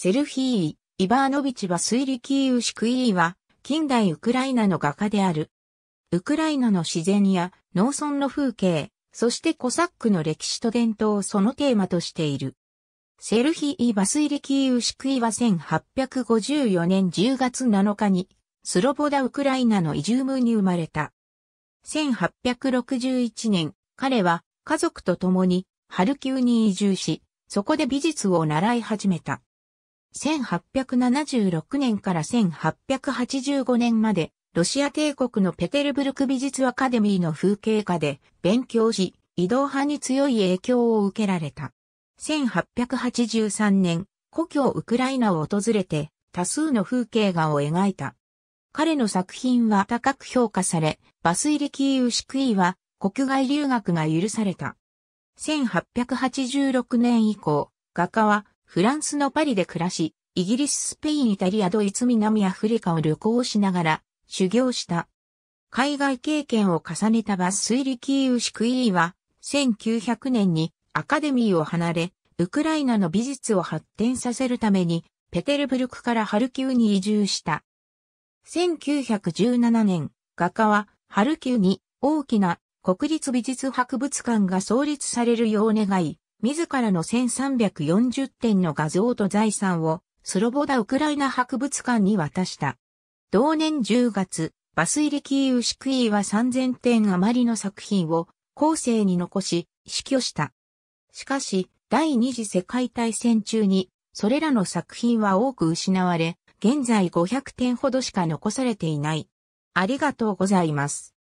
セルヒーイ・イバーノビチは水リキーウシクイーは、近代ウクライナの画家である。ウクライナの自然や農村の風景、そしてコサックの歴史と伝統をそのテーマとしている。セルヒー・イ・バスイリキーウシクイは1854年10月7日に、スロボダ・ウクライナのイジュームに生まれた。1861年、彼は家族と共にハルキウに移住し、そこで美術を習い始めた。1876年から1885年まで、ロシア帝国のペテルブルク美術アカデミーの風景画で勉強し、移動派に強い影響を受けられた。1883年、故郷ウクライナを訪れて多数の風景画を描いた。彼の作品は高く評価され、バスイリ・キーウシクイは国外留学が許された。1886年以降、画家はフランスのパリで暮らし、イギリス、スペイン、イタリア、ドイツ、南アフリカを旅行しながら修行した。海外経験を重ねたバスイリキーウシクイーは、1900年にアカデミーを離れ、ウクライナの美術を発展させるために、ペテルブルクからハルキウに移住した。1917年、画家はハルキウに大きな国立美術博物館が創立されるよう願い、自らの1340点の画像と財産をスロボダ・ウクライナ博物館に渡した。同年10月、バスイリ・キーウ・シクイーは3000点余りの作品を後世に残し、死去した。しかし、第二次世界大戦中に、それらの作品は多く失われ、現在500点ほどしか残されていない。ありがとうございます。